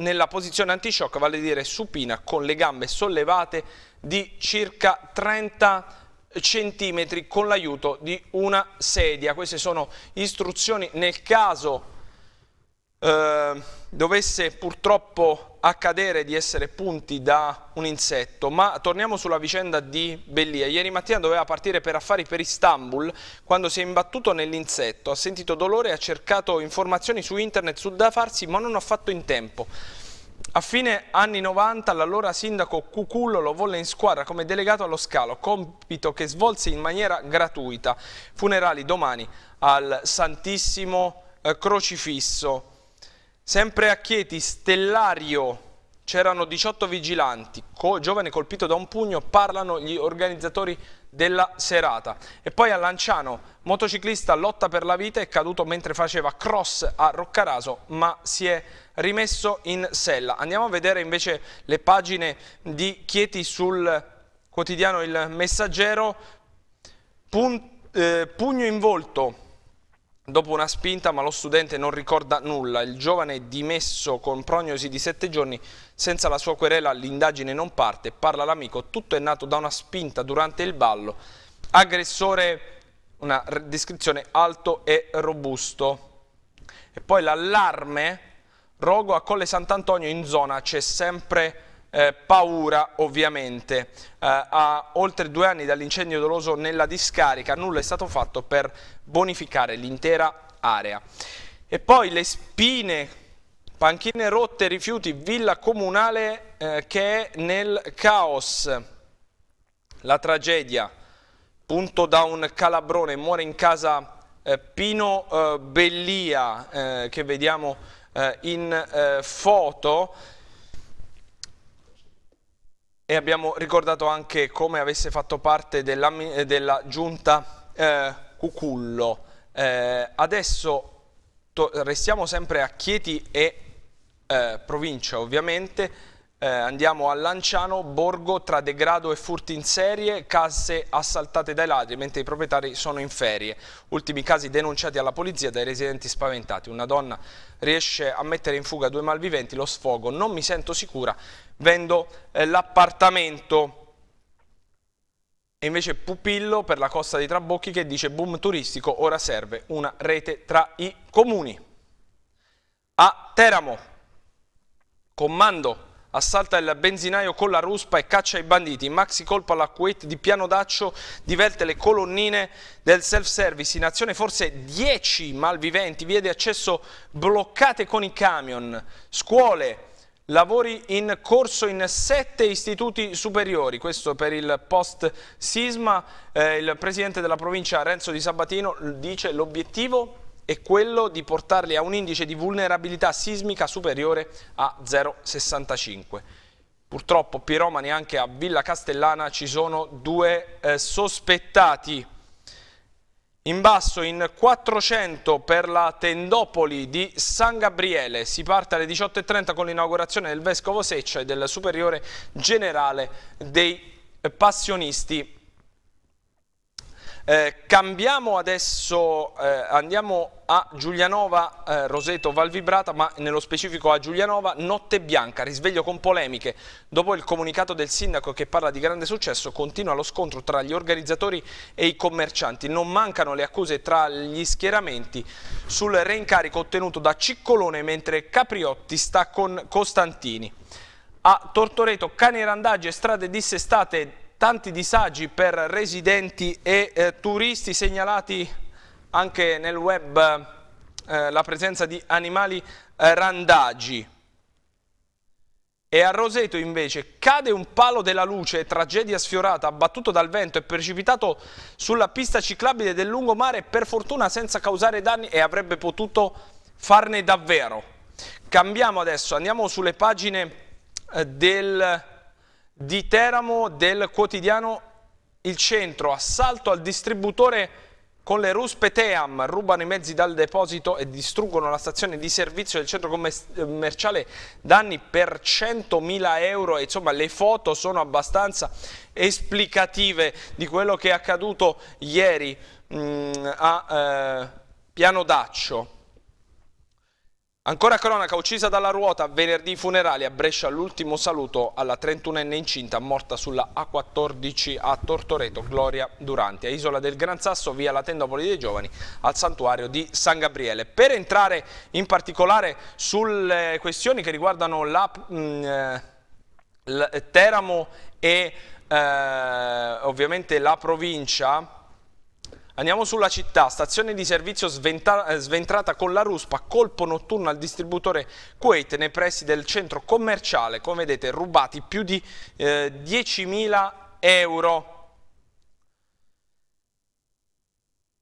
nella posizione antishock, vale a dire supina con le gambe sollevate di circa 30 centimetri con l'aiuto di una sedia. Queste sono istruzioni nel caso eh, dovesse purtroppo accadere di essere punti da un insetto, ma torniamo sulla vicenda di Bellia. Ieri mattina doveva partire per affari per Istanbul quando si è imbattuto nell'insetto, ha sentito dolore e ha cercato informazioni su internet su da farsi, ma non ha fatto in tempo. A fine anni 90 l'allora sindaco Cucullo lo volle in squadra come delegato allo scalo, compito che svolse in maniera gratuita. Funerali domani al Santissimo eh, Crocifisso Sempre a Chieti, Stellario, c'erano 18 vigilanti, Co giovane colpito da un pugno, parlano gli organizzatori della serata. E poi a Lanciano, motociclista lotta per la vita, è caduto mentre faceva cross a Roccaraso, ma si è rimesso in sella. Andiamo a vedere invece le pagine di Chieti sul quotidiano Il Messaggero, Pun eh, pugno in volto Dopo una spinta, ma lo studente non ricorda nulla, il giovane è dimesso con prognosi di sette giorni, senza la sua querela l'indagine non parte, parla l'amico, tutto è nato da una spinta durante il ballo, aggressore, una descrizione alto e robusto. E poi l'allarme, Rogo a Colle Sant'Antonio in zona c'è sempre eh, paura ovviamente. Eh, a oltre due anni dall'incendio doloso nella discarica nulla è stato fatto per bonificare l'intera area. E poi le spine, panchine rotte, rifiuti, villa comunale eh, che è nel caos. La tragedia, punto da un calabrone, muore in casa eh, Pino eh, Bellia eh, che vediamo in foto e abbiamo ricordato anche come avesse fatto parte della, della giunta eh, Cucullo. Eh, adesso restiamo sempre a Chieti e eh, provincia ovviamente eh, andiamo a Lanciano, Borgo, tra degrado e furti in serie, casse assaltate dai ladri mentre i proprietari sono in ferie. Ultimi casi denunciati alla polizia dai residenti spaventati. Una donna riesce a mettere in fuga due malviventi, lo sfogo, non mi sento sicura, vendo eh, l'appartamento. E invece Pupillo per la costa di Trabocchi che dice boom turistico, ora serve una rete tra i comuni. A Teramo, comando assalta il benzinaio con la ruspa e caccia i banditi. Maxi colpa la Kuwait di piano d'accio divelte le colonnine del self-service. In azione forse 10 malviventi, vie di accesso bloccate con i camion, scuole, lavori in corso in sette istituti superiori. Questo per il post-sisma. Eh, il presidente della provincia Renzo Di Sabatino dice l'obiettivo è quello di portarli a un indice di vulnerabilità sismica superiore a 0,65. Purtroppo Piromani anche a Villa Castellana ci sono due eh, sospettati. In basso in 400 per la Tendopoli di San Gabriele si parte alle 18.30 con l'inaugurazione del Vescovo Seccia e del Superiore Generale dei Passionisti eh, cambiamo adesso, eh, andiamo a Giulianova, eh, Roseto Valvibrata, ma nello specifico a Giulianova, Notte Bianca, risveglio con polemiche. Dopo il comunicato del sindaco che parla di grande successo, continua lo scontro tra gli organizzatori e i commercianti. Non mancano le accuse tra gli schieramenti sul reincarico ottenuto da Ciccolone, mentre Capriotti sta con Costantini. A Tortoreto, cani randaggi e strade dissestate tanti disagi per residenti e eh, turisti segnalati anche nel web eh, la presenza di animali eh, randagi. E a Roseto invece cade un palo della luce, tragedia sfiorata, abbattuto dal vento e precipitato sulla pista ciclabile del lungomare, per fortuna senza causare danni e avrebbe potuto farne davvero. Cambiamo adesso, andiamo sulle pagine eh, del di Teramo del quotidiano Il Centro, assalto al distributore con le ruspe Team, rubano i mezzi dal deposito e distruggono la stazione di servizio del centro commerciale, danni per 100.000 euro insomma le foto sono abbastanza esplicative di quello che è accaduto ieri mh, mm, a eh, Piano Daccio. Ancora cronaca uccisa dalla ruota, venerdì funerali a Brescia l'ultimo saluto alla 31enne incinta morta sulla A14 a Tortoreto, Gloria Durante, a Isola del Gran Sasso via la Tendopoli dei Giovani al santuario di San Gabriele. Per entrare in particolare sulle questioni che riguardano la, mh, mm, eh, Teramo e eh, ovviamente la provincia Andiamo sulla città, stazione di servizio sventa, eh, sventrata con la ruspa, colpo notturno al distributore Kuwait nei pressi del centro commerciale, come vedete rubati più di eh, 10.000 euro.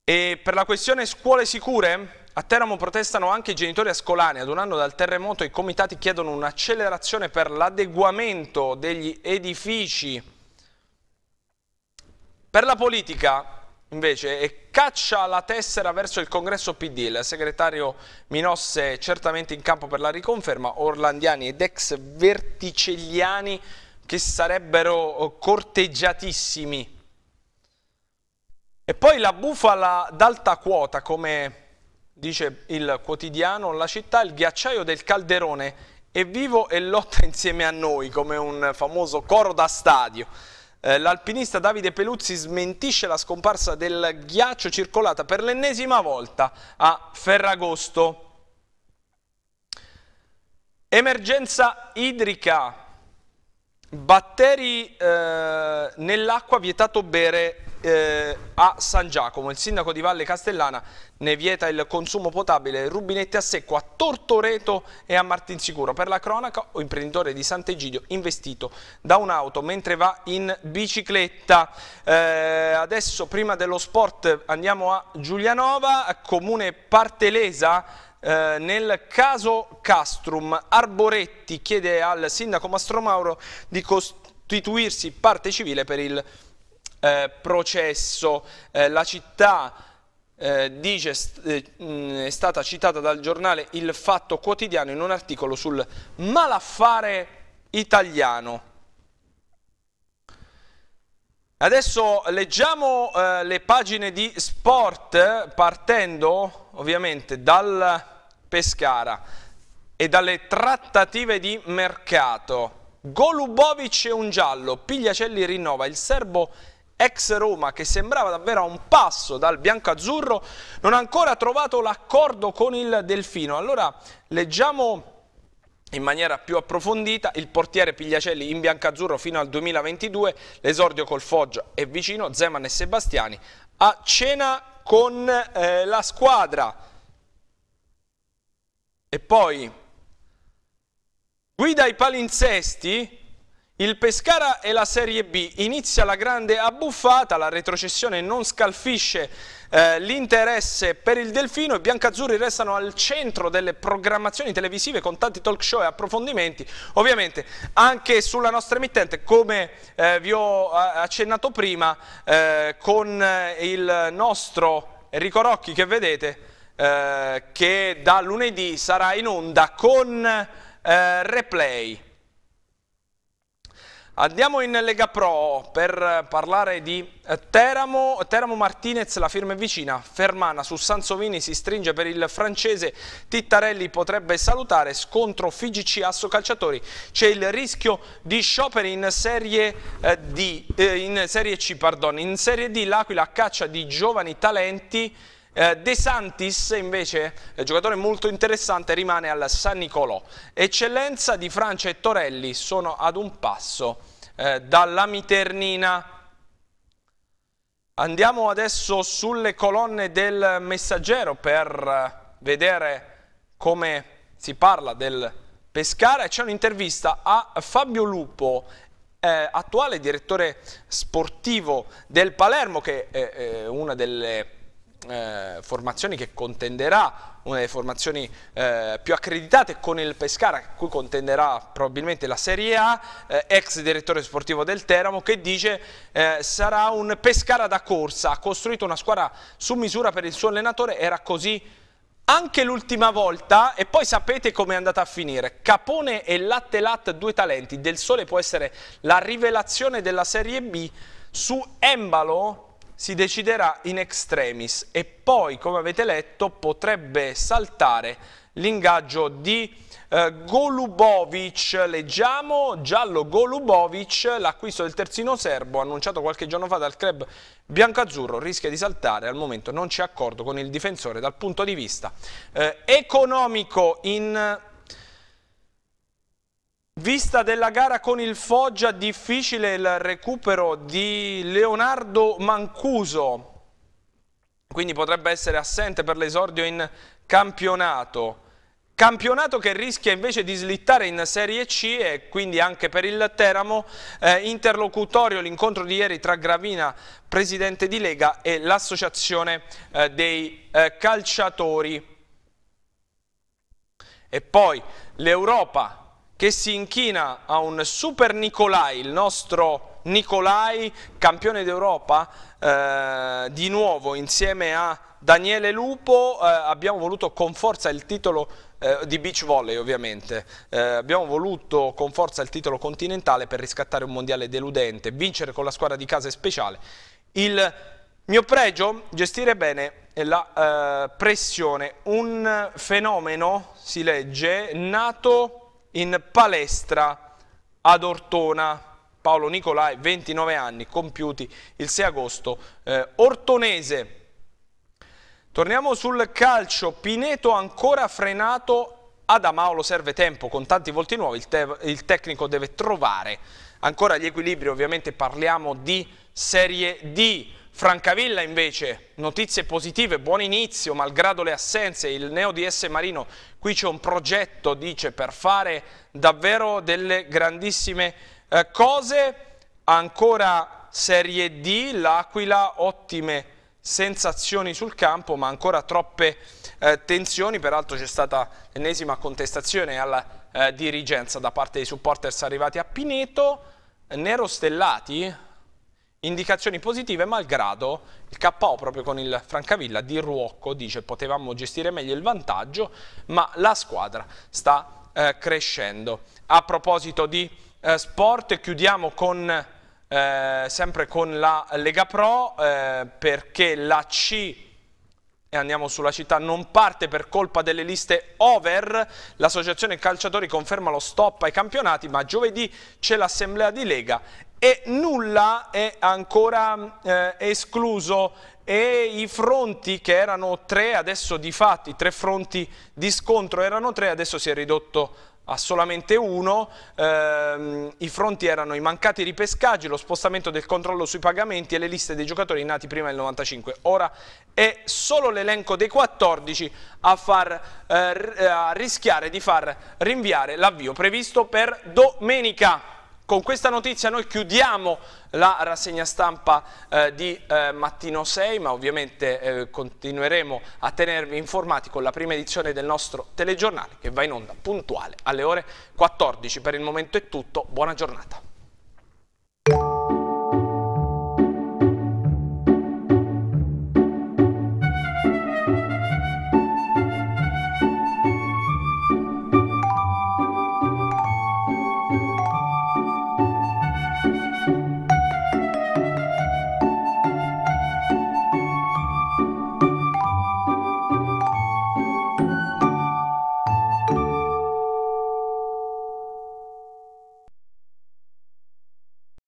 E per la questione scuole sicure, a Teramo protestano anche i genitori ascolani, ad un anno dal terremoto i comitati chiedono un'accelerazione per l'adeguamento degli edifici. Per la politica, Invece e caccia la tessera verso il congresso PD, il segretario Minosse certamente in campo per la riconferma, Orlandiani ed ex verticelliani che sarebbero oh, corteggiatissimi. E poi la bufala d'alta quota, come dice il quotidiano La città, il ghiacciaio del calderone è vivo e lotta <laughs> insieme a noi, come un famoso coro da stadio. Eh, l'alpinista Davide Peluzzi smentisce la scomparsa del ghiaccio circolata per l'ennesima volta a Ferragosto. Emergenza idrica. Batteri eh, nell'acqua vietato bere eh, a San Giacomo. Il sindaco di Valle Castellana ne vieta il consumo potabile rubinetti a secco a Tortoreto e a Martinsicuro. Per la cronaca, o imprenditore di Sant'Egidio investito da un'auto mentre va in bicicletta. Eh, adesso, prima dello sport, andiamo a Giulianova, comune Partelesa. Eh, nel caso Castrum, Arboretti chiede al sindaco Mastromauro di costituirsi parte civile per il eh, processo. Eh, la città eh, dice, eh, mh, è stata citata dal giornale Il Fatto Quotidiano in un articolo sul malaffare italiano. Adesso leggiamo eh, le pagine di sport partendo ovviamente dal Pescara e dalle trattative di mercato. Golubovic e un giallo, Pigliacelli rinnova, il serbo ex Roma, che sembrava davvero a un passo dal bianco-azzurro, non ha ancora trovato l'accordo con il Delfino. Allora leggiamo in maniera più approfondita il portiere Pigliacelli in biancazzurro fino al 2022, l'esordio col Foggia è vicino, Zeman e Sebastiani a cena con eh, la squadra. E poi guida i palinsesti il Pescara e la Serie B inizia la grande abbuffata, la retrocessione non scalfisce eh, l'interesse per il Delfino i biancazzurri restano al centro delle programmazioni televisive con tanti talk show e approfondimenti, ovviamente anche sulla nostra emittente come eh, vi ho eh, accennato prima eh, con eh, il nostro Enrico Rocchi che vedete eh, che da lunedì sarà in onda con replay. Andiamo in Lega Pro per parlare di eh, Teramo, Teramo Martinez, la firma è vicina, Fermana su Sansovini si stringe per il francese, Tittarelli potrebbe salutare, scontro FIGC Asso Calciatori, c'è il rischio di scioperi in serie, eh, D, eh, in serie C, pardon. in serie D l'Aquila caccia di giovani talenti, De Santis invece, giocatore molto interessante, rimane al San Nicolò. Eccellenza di Francia e Torelli sono ad un passo eh, dalla Miternina. Andiamo adesso sulle colonne del messaggero per eh, vedere come si parla del Pescara. C'è un'intervista a Fabio Lupo, eh, attuale direttore sportivo del Palermo, che è, è eh, una delle eh, formazioni che contenderà, una delle formazioni eh, più accreditate con il Pescara, a cui contenderà probabilmente la Serie A, eh, ex direttore sportivo del Teramo, che dice eh, sarà un Pescara da corsa, ha costruito una squadra su misura per il suo allenatore, era così anche l'ultima volta e poi sapete come è andata a finire. Capone e Latte Latte, due talenti, Del Sole può essere la rivelazione della Serie B, su Embalo si deciderà in extremis e poi, come avete letto, potrebbe saltare l'ingaggio di eh, Golubovic. Leggiamo, giallo Golubovic, l'acquisto del terzino serbo annunciato qualche giorno fa dal club biancazzurro rischia di saltare, al momento non c'è accordo con il difensore dal punto di vista eh, economico in Vista della gara con il Foggia, difficile il recupero di Leonardo Mancuso, quindi potrebbe essere assente per l'esordio in campionato. Campionato che rischia invece di slittare in Serie C e quindi anche per il Teramo eh, interlocutorio l'incontro di ieri tra Gravina, presidente di Lega e l'associazione eh, dei eh, calciatori. E poi l'Europa che si inchina a un super Nicolai, il nostro Nicolai, campione d'Europa, eh, di nuovo insieme a Daniele Lupo eh, abbiamo voluto con forza il titolo eh, di beach volley ovviamente, eh, abbiamo voluto con forza il titolo continentale per riscattare un mondiale deludente, vincere con la squadra di casa è speciale. Il mio pregio? Gestire bene la eh, pressione, un fenomeno, si legge, nato in palestra ad Ortona. Paolo Nicolai, 29 anni, compiuti il 6 agosto. Eh, Ortonese. Torniamo sul calcio. Pineto ancora frenato. Ad Amaolo serve tempo, con tanti volti nuovi il, te il tecnico deve trovare ancora gli equilibri, ovviamente parliamo di Serie D. Francavilla invece, notizie positive, buon inizio, malgrado le assenze, il neo di S Marino, qui c'è un progetto, dice, per fare davvero delle grandissime eh, cose, ancora Serie D, l'Aquila, ottime sensazioni sul campo, ma ancora troppe eh, tensioni, peraltro c'è stata l'ennesima contestazione alla eh, dirigenza da parte dei supporters arrivati a Pineto, Nero Stellati, Indicazioni positive malgrado il KO proprio con il Francavilla di Ruocco dice potevamo gestire meglio il vantaggio ma la squadra sta eh, crescendo. A proposito di eh, sport chiudiamo con, eh, sempre con la Lega Pro eh, perché la C e andiamo sulla città, non parte per colpa delle liste over, l'associazione calciatori conferma lo stop ai campionati, ma giovedì c'è l'assemblea di Lega e nulla è ancora eh, escluso e i fronti che erano tre, adesso di fatti, tre fronti di scontro erano tre, adesso si è ridotto a solamente uno, ehm, i fronti erano i mancati ripescaggi, lo spostamento del controllo sui pagamenti e le liste dei giocatori nati prima del 95. Ora è solo l'elenco dei 14 a, far, eh, a rischiare di far rinviare l'avvio previsto per domenica. Con questa notizia noi chiudiamo la rassegna stampa eh, di eh, Mattino 6, ma ovviamente eh, continueremo a tenervi informati con la prima edizione del nostro telegiornale che va in onda puntuale alle ore 14. Per il momento è tutto, buona giornata.